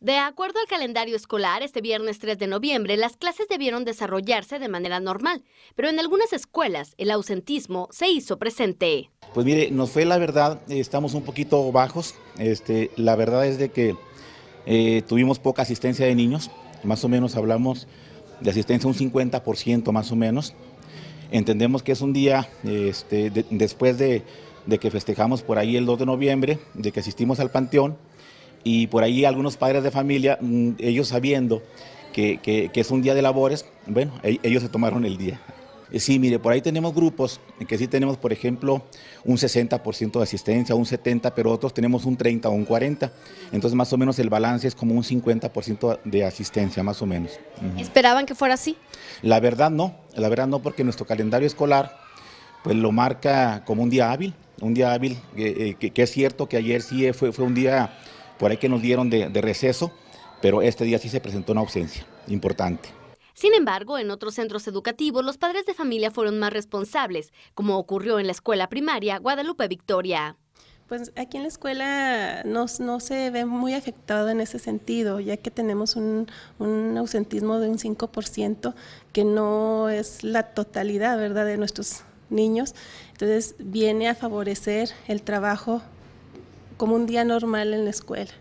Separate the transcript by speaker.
Speaker 1: De acuerdo al calendario escolar, este viernes 3 de noviembre las clases debieron desarrollarse de manera normal, pero en algunas escuelas el ausentismo se hizo presente.
Speaker 2: Pues mire, nos fue la verdad, eh, estamos un poquito bajos. Este, la verdad es de que eh, tuvimos poca asistencia de niños, más o menos hablamos de asistencia un 50% más o menos. Entendemos que es un día este, después de que festejamos por ahí el 2 de noviembre, de que asistimos al Panteón y por ahí algunos padres de familia, mm, ellos sabiendo que, es un día de labores, bueno, e, ellos se tomaron el día. Sí, mire, por ahí tenemos grupos en que sí tenemos, por ejemplo, un 60% de asistencia, un 70%, pero otros tenemos un 30 o un 40%. Entonces, más o menos el balance es como un 50% de asistencia, más o menos.
Speaker 3: ¿Esperaban que fuera así?
Speaker 2: La verdad no, la verdad no, porque nuestro calendario escolar pues lo marca como un día hábil, un día hábil, eh, eh, que, es cierto que ayer sí fue, fue un día por ahí que nos dieron de, receso, pero este día sí se presentó una ausencia importante.
Speaker 1: Sin embargo, en otros centros educativos, los padres de familia fueron más responsables, como ocurrió en la escuela primaria Guadalupe
Speaker 4: Victoria. Pues aquí en la escuela no, se ve muy afectado en ese sentido, ya que tenemos un, ausentismo de un 5%, que no es la totalidad ¿verdad? de nuestros niños. Entonces viene a favorecer el trabajo como un día normal en la escuela.